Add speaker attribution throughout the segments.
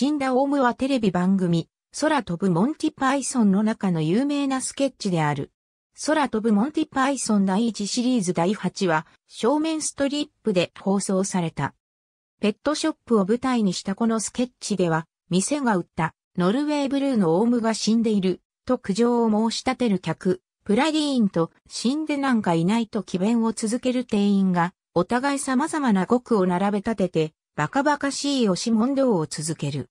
Speaker 1: 死んだオウムはテレビ番組、空飛ぶモンティパイソンの中の有名なスケッチである。空飛ぶモンティパイソン第1シリーズ第8話、正面ストリップで放送された。ペットショップを舞台にしたこのスケッチでは、店が売ったノルウェーブルーのオウムが死んでいると苦情を申し立てる客、プラディーンと死んでなんかいないと奇弁を続ける店員が、お互い様々な語句を並べ立てて、バカバカしい押し問答を続ける。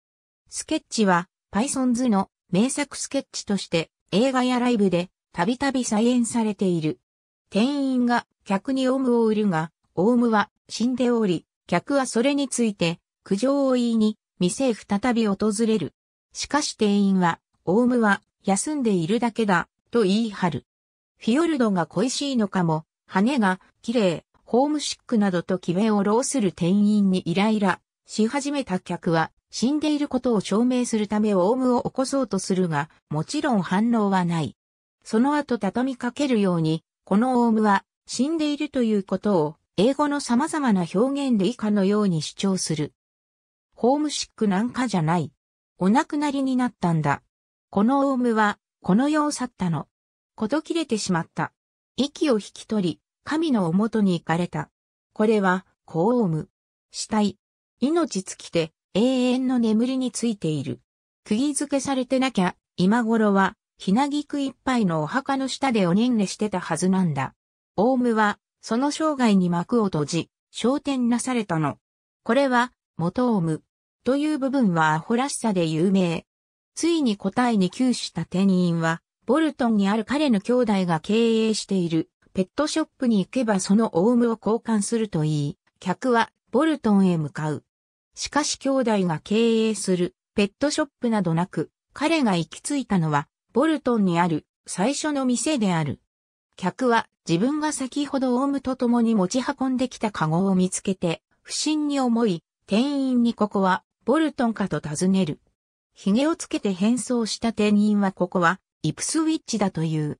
Speaker 1: スケッチはパイソンズの名作スケッチとして映画やライブでたびたび再演されている。店員が客にオウムを売るが、オウムは死んでおり、客はそれについて苦情を言いに店へ再び訪れる。しかし店員は、オウムは休んでいるだけだと言い張る。フィヨルドが恋しいのかも、羽が綺麗、ホームシックなどと決めを浪する店員にイライラし始めた客は死んでいることを証明するためオウムを起こそうとするが、もちろん反応はない。その後畳みかけるように、このオウムは死んでいるということを英語の様々な表現で以下のように主張する。ホームシックなんかじゃない。お亡くなりになったんだ。このオウムは、この世を去ったの。こと切れてしまった。息を引き取り、神のおもとに行かれた。これは、コオウム。死体。命尽きて、永遠の眠りについている。釘付けされてなきゃ、今頃は、ひなぎくぱ杯のお墓の下でおねんねしてたはずなんだ。オウムは、その生涯に幕を閉じ、焦点なされたの。これは、元オウム。という部分はアホらしさで有名。ついに答えに窮した店員は、ボルトンにある彼の兄弟が経営しているペットショップに行けばそのオウムを交換するといい、客はボルトンへ向かう。しかし兄弟が経営するペットショップなどなく、彼が行き着いたのは、ボルトンにある最初の店である。客は自分が先ほどオウムと共に持ち運んできたカゴを見つけて、不審に思い、店員にここはボルトンかと尋ねる。髭をつけて変装した店員はここはイプスウィッチだという。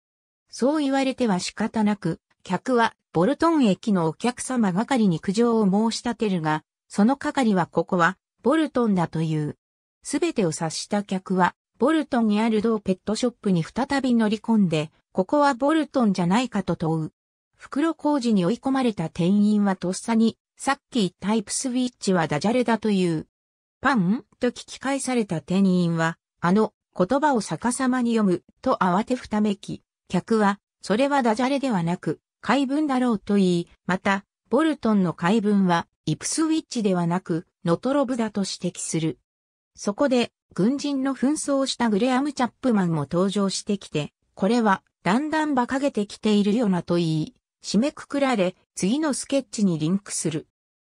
Speaker 1: そう言われては仕方なく、客はボルトン駅のお客様係に苦情を申し立てるが、その係はここは、ボルトンだという。すべてを察した客は、ボルトンにある同ペットショップに再び乗り込んで、ここはボルトンじゃないかと問う。袋工事に追い込まれた店員はとっさに、さっきタイプスウィッチはダジャレだという。パンと聞き返された店員は、あの、言葉を逆さまに読む、と慌てふためき、客は、それはダジャレではなく、怪文だろうと言い、また、ボルトンの怪文は、イプスウィッチではなく、ノトロブだと指摘する。そこで、軍人の紛争をしたグレアム・チャップマンも登場してきて、これは、だんだん馬鹿げてきているよなと言い、締めくくられ、次のスケッチにリンクする。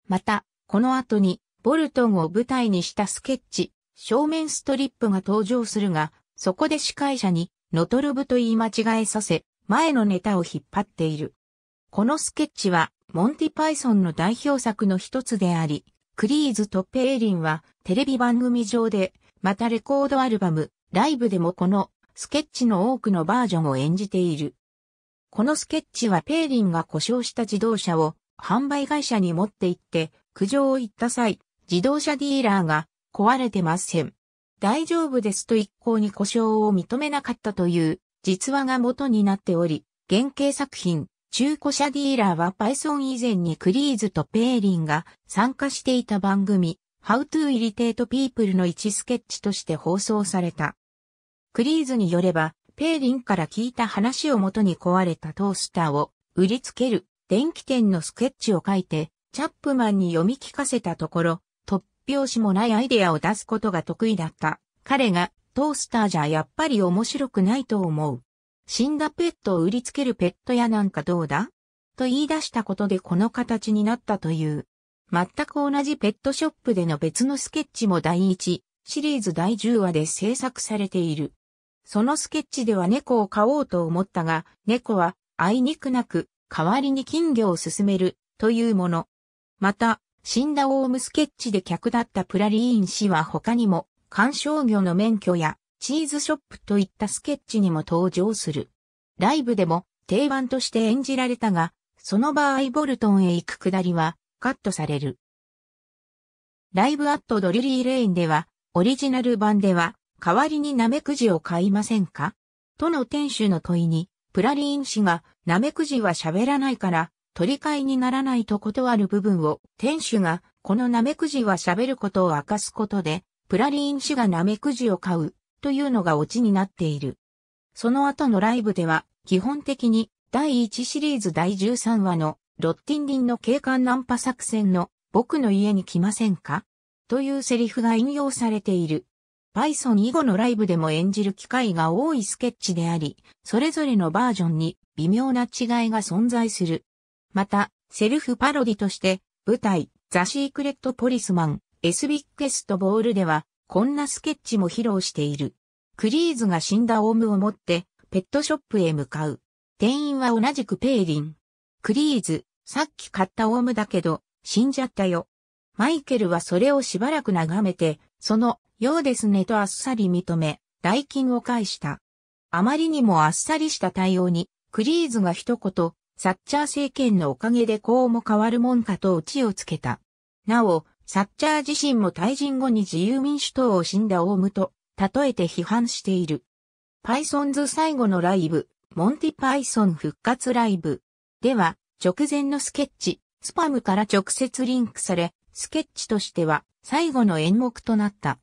Speaker 1: また、この後に、ボルトンを舞台にしたスケッチ、正面ストリップが登場するが、そこで司会者に、ノトロブと言い間違えさせ、前のネタを引っ張っている。このスケッチは、モンティパイソンの代表作の一つであり、クリーズとペーリンはテレビ番組上で、またレコードアルバム、ライブでもこのスケッチの多くのバージョンを演じている。このスケッチはペーリンが故障した自動車を販売会社に持って行って、苦情を言った際、自動車ディーラーが壊れてません。大丈夫ですと一向に故障を認めなかったという実話が元になっており、原型作品、中古車ディーラーは Python 以前にクリーズとペーリンが参加していた番組 How to Irritate People の一スケッチとして放送された。クリーズによれば、ペーリンから聞いた話をもとに壊れたトースターを売りつける電気店のスケッチを書いて、チャップマンに読み聞かせたところ、突拍子もないアイデアを出すことが得意だった。彼がトースターじゃやっぱり面白くないと思う。死んだペットを売りつけるペット屋なんかどうだと言い出したことでこの形になったという。全く同じペットショップでの別のスケッチも第1シリーズ第10話で制作されている。そのスケッチでは猫を飼おうと思ったが、猫はあいにくなく、代わりに金魚を進めるというもの。また、死んだオウムスケッチで客だったプラリーン氏は他にも、観賞魚の免許やチーズショップといったスケッチにも登場する。ライブでも定番として演じられたが、その場合ボルトンへ行く下りはカットされる。ライブアットドリュリーレインでは、オリジナル版では、代わりにナメクジを買いませんかとの店主の問いに、プラリーン氏が、ナメクジは喋らないから、取り替えにならないと断る部分を、店主が、このナメクジは喋ることを明かすことで、プラリーン氏がナメクジを買う、というのがオチになっている。その後のライブでは、基本的に第1シリーズ第13話のロッティンリンの警官ナンパ作戦の僕の家に来ませんかというセリフが引用されている。パイソン以後のライブでも演じる機会が多いスケッチであり、それぞれのバージョンに微妙な違いが存在する。また、セルフパロディとして、舞台、ザ・シークレット・ポリスマン、エスビックエストボールでは、こんなスケッチも披露している。クリーズが死んだオウムを持ってペットショップへ向かう。店員は同じくペーリン。クリーズ、さっき買ったオウムだけど死んじゃったよ。マイケルはそれをしばらく眺めて、その、ようですねとあっさり認め、代金を返した。あまりにもあっさりした対応に、クリーズが一言、サッチャー政権のおかげでこうも変わるもんかとオちをつけた。なお、サッチャー自身も退陣後に自由民主党を死んだオウムと、例えて批判している。パイソンズ最後のライブ、モンティパイソン復活ライブ。では、直前のスケッチ、スパムから直接リンクされ、スケッチとしては最後の演目となった。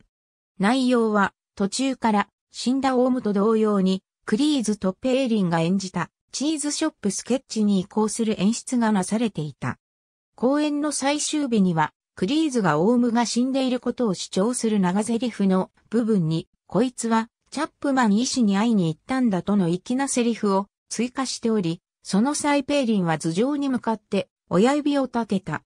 Speaker 1: 内容は途中から死んだオウムと同様にクリーズとペーリンが演じたチーズショップスケッチに移行する演出がなされていた。公演の最終日にはクリーズがオウムが死んでいることを主張する長台詞の部分に、こいつは、チャップマン医師に会いに行ったんだとの粋なセリフを追加しており、その際ペーリンは頭上に向かって親指を立てた。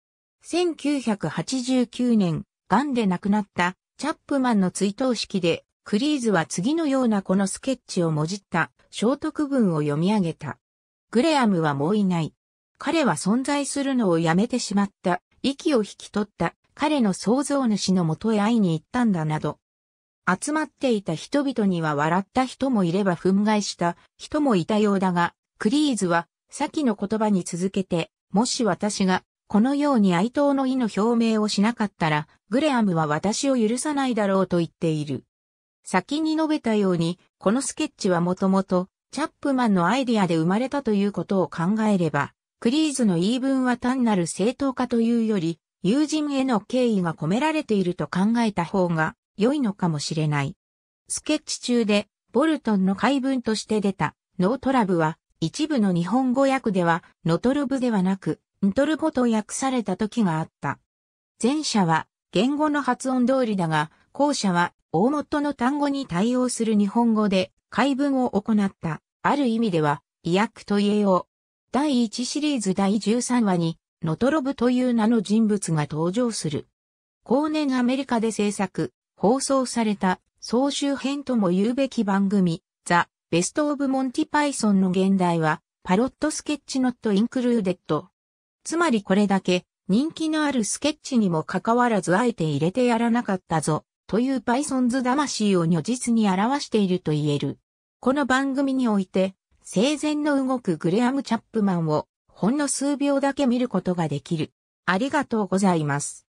Speaker 1: 1989年、癌で亡くなったチャップマンの追悼式で、クリーズは次のようなこのスケッチをもじった聖徳文を読み上げた。グレアムはもういない。彼は存在するのをやめてしまった。息を引き取った彼の創造主のもとへ会いに行ったんだなど。集まっていた人々には笑った人もいれば憤慨した人もいたようだが、クリーズは先の言葉に続けて、もし私がこのように哀悼の意の表明をしなかったら、グレアムは私を許さないだろうと言っている。先に述べたように、このスケッチはもともと、チャップマンのアイディアで生まれたということを考えれば、クリーズの言い分は単なる正当化というより、友人への敬意が込められていると考えた方が良いのかもしれない。スケッチ中で、ボルトンの解文として出た、ノートラブは、一部の日本語訳では、ノトルブではなく、ントルボと訳された時があった。前者は、言語の発音通りだが、後者は、大元の単語に対応する日本語で、解文を行った。ある意味では、意訳と言えよう。第1シリーズ第13話に、ノトロブという名の人物が登場する。後年アメリカで制作、放送された総集編とも言うべき番組、ザ・ベスト・オブ・モンティ・パイソンの現代は、パロット・スケッチ・ノット・インクルーデッド。つまりこれだけ、人気のあるスケッチにもかかわらずあえて入れてやらなかったぞ、というパイソンズ魂を如実に表していると言える。この番組において、生前の動くグレアム・チャップマンをほんの数秒だけ見ることができる。ありがとうございます。